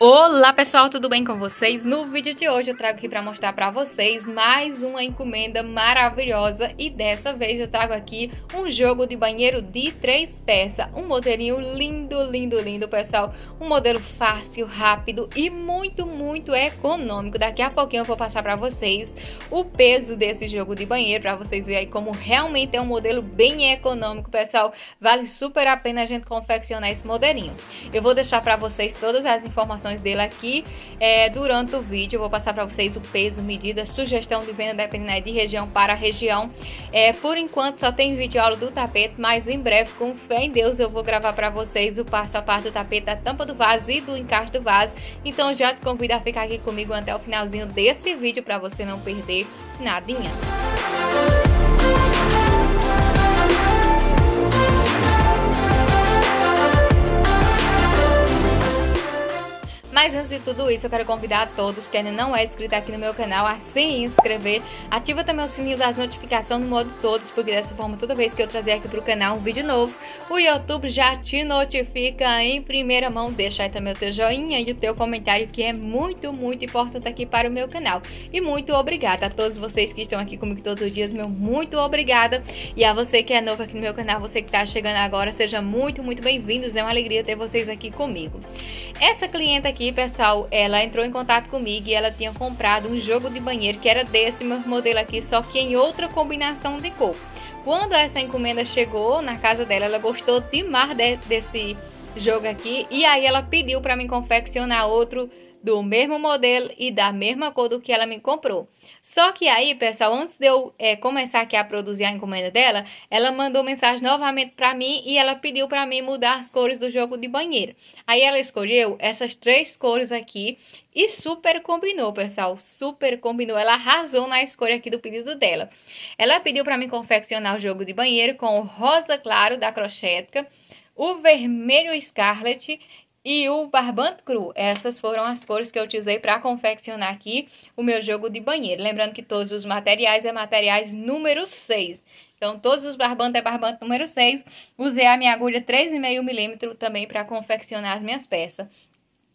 Olá pessoal, tudo bem com vocês? No vídeo de hoje eu trago aqui para mostrar para vocês mais uma encomenda maravilhosa e dessa vez eu trago aqui um jogo de banheiro de três peças, um modelinho lindo, lindo, lindo pessoal, um modelo fácil, rápido e muito, muito econômico. Daqui a pouquinho eu vou passar para vocês o peso desse jogo de banheiro para vocês verem aí como realmente é um modelo bem econômico pessoal, vale super a pena a gente confeccionar esse modelinho. Eu vou deixar para vocês todas as informações informações dele aqui é, durante o vídeo. Eu vou passar para vocês o peso, medida, sugestão de venda, dependendo né, de região para região. É, por enquanto só tem vídeo aula do tapete, mas em breve, com fé em Deus, eu vou gravar para vocês o passo a passo do tapete, da tampa do vaso e do encaixe do vaso. Então já te convido a ficar aqui comigo até o finalzinho desse vídeo para você não perder nadinha. Música Mas antes de tudo isso, eu quero convidar a todos que ainda não é inscrito aqui no meu canal a se inscrever. Ativa também o sininho das notificações no modo todos, porque dessa forma, toda vez que eu trazer aqui pro canal um vídeo novo, o YouTube já te notifica em primeira mão. Deixa aí também o teu joinha e o teu comentário, que é muito, muito importante aqui para o meu canal. E muito obrigada a todos vocês que estão aqui comigo todos os dias, meu muito obrigada. E a você que é novo aqui no meu canal, você que está chegando agora, seja muito, muito bem-vindos. É uma alegria ter vocês aqui comigo. Essa cliente aqui pessoal, ela entrou em contato comigo e ela tinha comprado um jogo de banheiro que era desse modelo aqui, só que em outra combinação de cor. Quando essa encomenda chegou na casa dela, ela gostou demais de, desse jogo aqui e aí ela pediu para me confeccionar outro do mesmo modelo e da mesma cor do que ela me comprou. Só que aí, pessoal, antes de eu é, começar aqui a produzir a encomenda dela, ela mandou mensagem novamente para mim e ela pediu para mim mudar as cores do jogo de banheiro. Aí ela escolheu essas três cores aqui e super combinou, pessoal, super combinou. Ela arrasou na escolha aqui do pedido dela. Ela pediu para mim confeccionar o jogo de banheiro com o rosa claro da Crochética, o vermelho Scarlet e o barbante cru. Essas foram as cores que eu utilizei para confeccionar aqui o meu jogo de banheiro. Lembrando que todos os materiais é materiais número 6. Então, todos os barbantes é barbante número 6. Usei a minha agulha 3,5 milímetro também para confeccionar as minhas peças.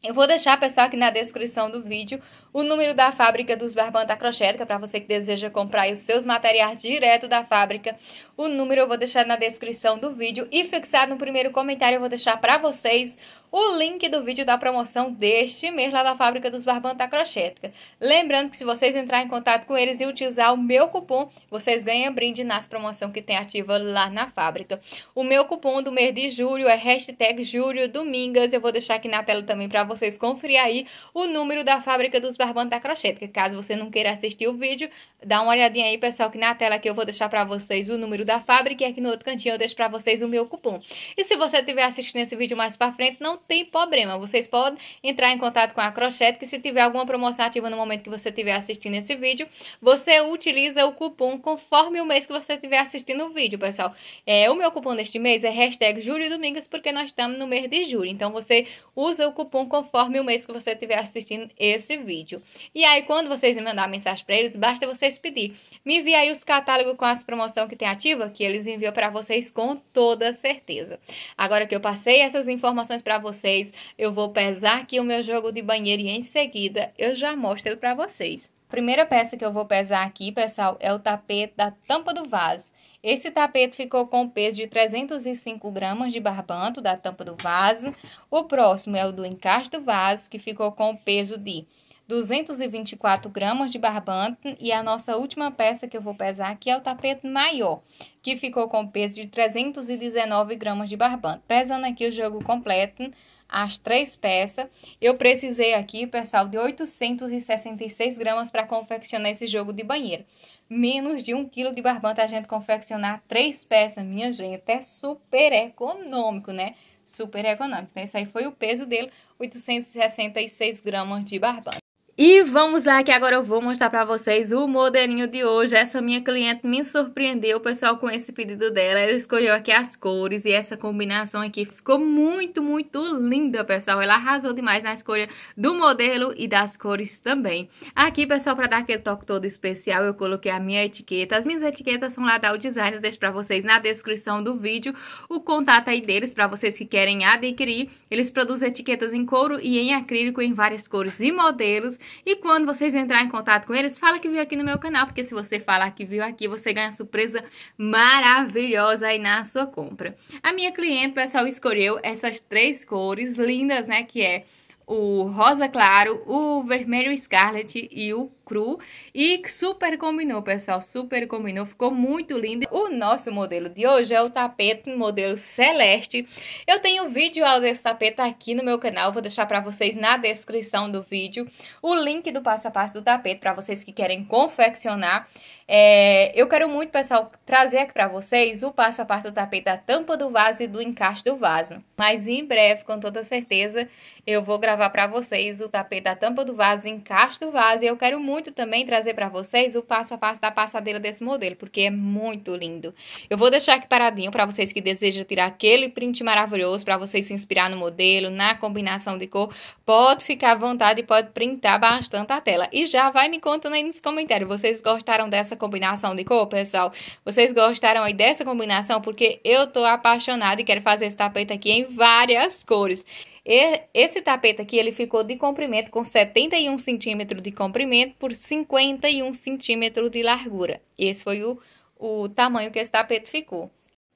Eu vou deixar, pessoal, aqui na descrição do vídeo o número da fábrica dos Barbanta Crochética para você que deseja comprar os seus materiais direto da fábrica. O número eu vou deixar na descrição do vídeo e fixado no primeiro comentário eu vou deixar para vocês o link do vídeo da promoção deste mês lá da fábrica dos Barbanta Crochética. Lembrando que se vocês entrarem em contato com eles e utilizar o meu cupom, vocês ganham brinde nas promoções que tem ativa lá na fábrica. O meu cupom do mês de julho é hashtag Júlio Domingas. Eu vou deixar aqui na tela também para vocês vocês conferir aí o número da fábrica dos barbantes da crochê, que caso você não queira assistir o vídeo, dá uma olhadinha aí, pessoal, que na tela que eu vou deixar para vocês o número da fábrica e aqui no outro cantinho eu deixo para vocês o meu cupom. E se você estiver assistindo esse vídeo mais para frente, não tem problema, vocês podem entrar em contato com a Crochete, que se tiver alguma promoção ativa no momento que você estiver assistindo esse vídeo, você utiliza o cupom conforme o mês que você estiver assistindo o vídeo, pessoal. É, o meu cupom deste mês é hashtag Júlio Domingas, porque nós estamos no mês de julho, então você usa o cupom conforme conforme o mês que você estiver assistindo esse vídeo. E aí, quando vocês mandar mensagem para eles, basta vocês pedir. Me envia aí os catálogos com as promoções que tem ativa, que eles enviam para vocês com toda certeza. Agora que eu passei essas informações para vocês, eu vou pesar aqui o meu jogo de banheiro e em seguida eu já mostro ele para vocês. A primeira peça que eu vou pesar aqui, pessoal, é o tapete da tampa do vaso. Esse tapete ficou com o peso de 305 gramas de barbanto da tampa do vaso. O próximo é o do encaixe do vaso, que ficou com o peso de 224 gramas de barbante e a nossa última peça que eu vou pesar aqui é o tapete maior, que ficou com peso de 319 gramas de barbante. Pesando aqui o jogo completo, as três peças. Eu precisei aqui, pessoal, de 866 gramas para confeccionar esse jogo de banheiro. Menos de um quilo de barbante a gente confeccionar três peças, minha gente, é super econômico, né? Super econômico. Então, esse aí foi o peso dele, 866 gramas de barbante. E vamos lá que agora eu vou mostrar para vocês o modelinho de hoje. Essa minha cliente me surpreendeu, pessoal, com esse pedido dela. Ela escolheu aqui as cores e essa combinação aqui ficou muito, muito linda, pessoal. Ela arrasou demais na escolha do modelo e das cores também. Aqui, pessoal, para dar aquele toque todo especial, eu coloquei a minha etiqueta. As minhas etiquetas são lá da o Design, eu deixo para vocês na descrição do vídeo o contato aí deles para vocês que querem adquirir. Eles produzem etiquetas em couro e em acrílico em várias cores e modelos. E quando vocês entrarem em contato com eles, fala que viu aqui no meu canal, porque se você falar que viu aqui, você ganha surpresa maravilhosa aí na sua compra. A minha cliente, pessoal, escolheu essas três cores lindas, né, que é o rosa claro, o vermelho scarlet e o cru e super combinou, pessoal, super combinou, ficou muito lindo. O nosso modelo de hoje é o tapete modelo celeste. Eu tenho um vídeo aula desse tapete aqui no meu canal, vou deixar para vocês na descrição do vídeo o link do passo a passo do tapete para vocês que querem confeccionar. É, eu quero muito, pessoal, trazer aqui para vocês o passo a passo do tapete da tampa do vaso e do encaixe do vaso. Mas em breve, com toda certeza, eu vou gravar para vocês o tapete da tampa do vaso, encaixe do vaso e eu quero muito muito também trazer para vocês o passo a passo da passadeira desse modelo, porque é muito lindo. Eu vou deixar aqui paradinho para vocês que desejam tirar aquele print maravilhoso, para vocês se inspirar no modelo, na combinação de cor. Pode ficar à vontade e pode printar bastante a tela. E já vai me contando aí nos comentários, vocês gostaram dessa combinação de cor, pessoal? Vocês gostaram aí dessa combinação? Porque eu tô apaixonada e quero fazer esse tapete aqui em várias cores. Esse tapete aqui, ele ficou de comprimento com 71 centímetros de comprimento por 51 centímetros de largura. Esse foi o, o tamanho que esse tapete ficou.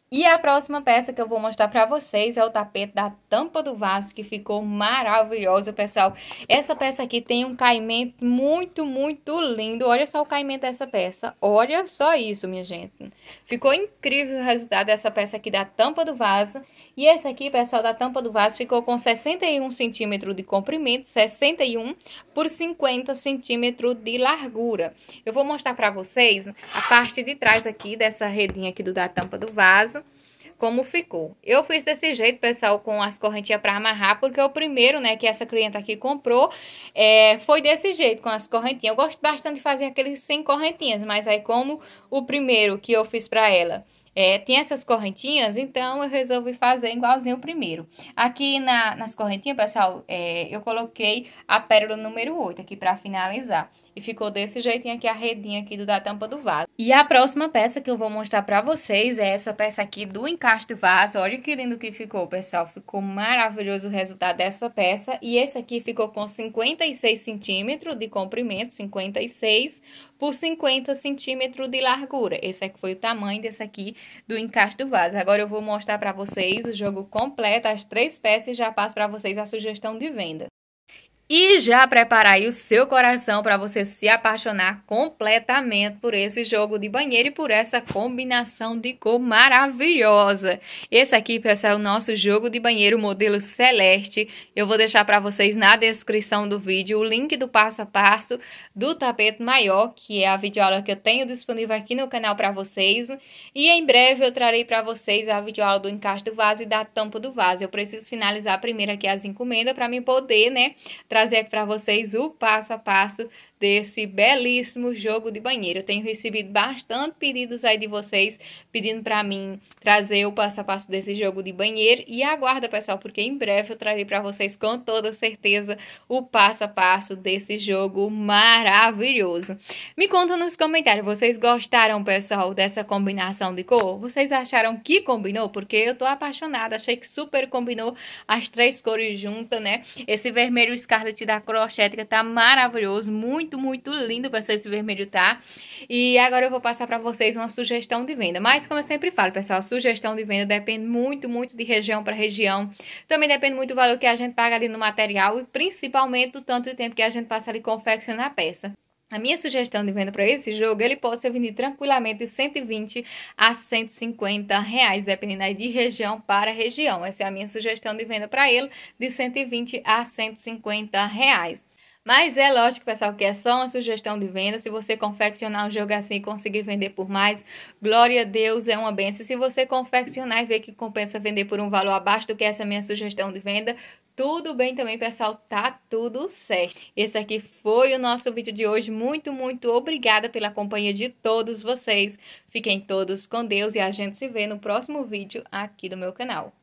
E a próxima peça que eu vou mostrar para vocês é o tapete da tampa do vaso, que ficou maravilhosa, pessoal. Essa peça aqui tem um caimento muito, muito lindo. Olha só o caimento dessa peça. Olha só isso, minha gente. Ficou incrível o resultado dessa peça aqui da tampa do vaso. E essa aqui, pessoal, da tampa do vaso ficou com 61 centímetros de comprimento, 61 por 50 centímetros de largura. Eu vou mostrar para vocês a parte de trás aqui dessa redinha aqui do da tampa do vaso caso, como ficou. Eu fiz desse jeito, pessoal, com as correntinhas para amarrar, porque o primeiro, né, que essa cliente aqui comprou, é, foi desse jeito, com as correntinhas. Eu gosto bastante de fazer aqueles sem correntinhas, mas aí como o primeiro que eu fiz para ela... É, tem essas correntinhas, então eu resolvi fazer igualzinho o primeiro. Aqui na, nas correntinhas, pessoal, é, eu coloquei a pérola número 8 aqui para finalizar. E ficou desse jeitinho aqui a redinha aqui do da tampa do vaso. E a próxima peça que eu vou mostrar pra vocês é essa peça aqui do encaixe do vaso. Olha que lindo que ficou, pessoal. Ficou maravilhoso o resultado dessa peça. E esse aqui ficou com 56 centímetros de comprimento, 56 por 50 centímetros de largura. Esse aqui foi o tamanho desse aqui do encaixe do vaso. Agora eu vou mostrar pra vocês o jogo completo, as três peças e já passo pra vocês a sugestão de venda e já preparar aí o seu coração para você se apaixonar completamente por esse jogo de banheiro e por essa combinação de cor maravilhosa. Esse aqui, pessoal, é o nosso jogo de banheiro modelo celeste. Eu vou deixar para vocês na descrição do vídeo o link do passo a passo do tapete maior, que é a videoaula que eu tenho disponível aqui no canal para vocês. E em breve eu trarei para vocês a videoaula do encaixe do vaso e da tampa do vaso. Eu preciso finalizar primeiro aqui as encomendas para me poder, né, trazer para vocês o passo a passo desse belíssimo jogo de banheiro. Eu tenho recebido bastante pedidos aí de vocês pedindo para mim trazer o passo a passo desse jogo de banheiro e aguarda, pessoal, porque em breve eu trarei para vocês com toda certeza o passo a passo desse jogo maravilhoso. Me conta nos comentários, vocês gostaram, pessoal, dessa combinação de cor? Vocês acharam que combinou? Porque eu tô apaixonada, achei que super combinou as três cores juntas, né? Esse vermelho Scarlet da que tá maravilhoso, muito muito, muito lindo pessoal esse vermelho tá. E agora eu vou passar para vocês uma sugestão de venda. Mas como eu sempre falo, pessoal, sugestão de venda depende muito, muito de região para região. Também depende muito do valor que a gente paga ali no material e principalmente do tanto de tempo que a gente passa ali confeccionando a peça. A minha sugestão de venda para esse jogo, ele pode ser vendido tranquilamente de 120 a 150 reais, dependendo aí de região para região. Essa é a minha sugestão de venda para ele, de 120 a 150 reais. Mas é lógico, pessoal, que é só uma sugestão de venda. Se você confeccionar um jogo assim e conseguir vender por mais, glória a Deus, é uma benção. Se você confeccionar e ver que compensa vender por um valor abaixo do que essa minha sugestão de venda, tudo bem também, pessoal? Tá tudo certo. Esse aqui foi o nosso vídeo de hoje. Muito, muito obrigada pela companhia de todos vocês. Fiquem todos com Deus e a gente se vê no próximo vídeo aqui do meu canal.